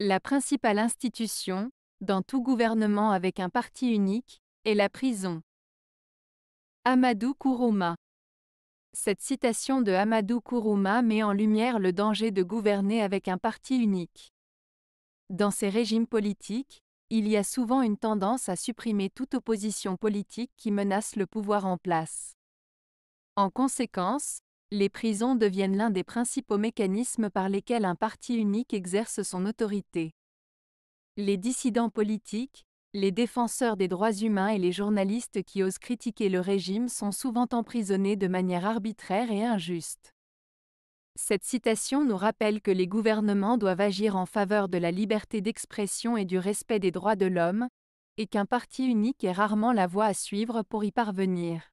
La principale institution, dans tout gouvernement avec un parti unique, est la prison. Amadou Kourouma Cette citation de Amadou Kourouma met en lumière le danger de gouverner avec un parti unique. Dans ces régimes politiques, il y a souvent une tendance à supprimer toute opposition politique qui menace le pouvoir en place. En conséquence, les prisons deviennent l'un des principaux mécanismes par lesquels un parti unique exerce son autorité. Les dissidents politiques, les défenseurs des droits humains et les journalistes qui osent critiquer le régime sont souvent emprisonnés de manière arbitraire et injuste. Cette citation nous rappelle que les gouvernements doivent agir en faveur de la liberté d'expression et du respect des droits de l'homme, et qu'un parti unique est rarement la voie à suivre pour y parvenir.